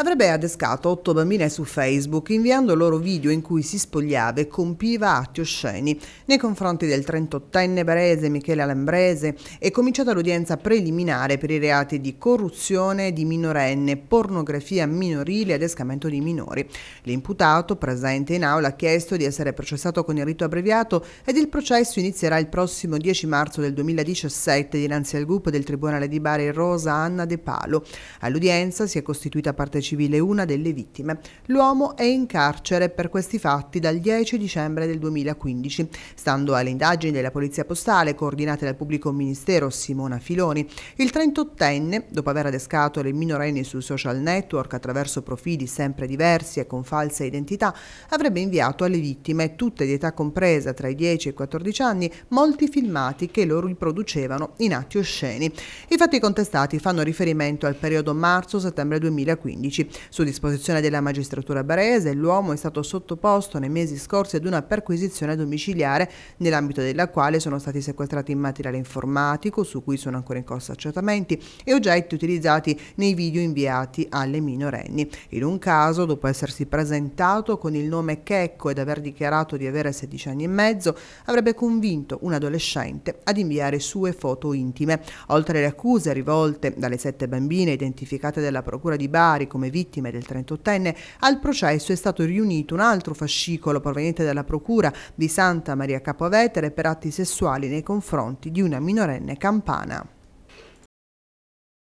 avrebbe adescato otto bambine su Facebook inviando loro video in cui si spogliava e compiva atti osceni nei confronti del 38enne barese Michele Alambrese è cominciata l'udienza preliminare per i reati di corruzione di minorenne, pornografia minorile e adescamento di minori. L'imputato, presente in aula, ha chiesto di essere processato con il rito abbreviato ed il processo inizierà il prossimo 10 marzo del 2017 dinanzi al gruppo del Tribunale di Bari Rosa Anna De Palo. All'udienza si è costituita partecipazione civile, una delle vittime. L'uomo è in carcere per questi fatti dal 10 dicembre del 2015. Stando alle indagini della Polizia Postale, coordinate dal pubblico ministero Simona Filoni, il 38enne, dopo aver adescato le minorenni sui social network attraverso profili sempre diversi e con false identità, avrebbe inviato alle vittime, tutte di età compresa tra i 10 e i 14 anni, molti filmati che loro riproducevano in atti osceni. I fatti contestati fanno riferimento al periodo marzo-settembre 2015 pubblici. Su disposizione della magistratura barese, l'uomo è stato sottoposto nei mesi scorsi ad una perquisizione domiciliare nell'ambito della quale sono stati sequestrati materiale informatico su cui sono ancora in corso accertamenti e oggetti utilizzati nei video inviati alle minorenni. In un caso, dopo essersi presentato con il nome Checco ed aver dichiarato di avere 16 anni e mezzo, avrebbe convinto un adolescente ad inviare sue foto intime. Oltre alle accuse rivolte dalle sette bambine identificate dalla Procura di Bari come vittime del 38enne, al processo è stato riunito un altro fascicolo proveniente dalla Procura di Santa Maria Capovetere per atti sessuali nei confronti di una minorenne campana.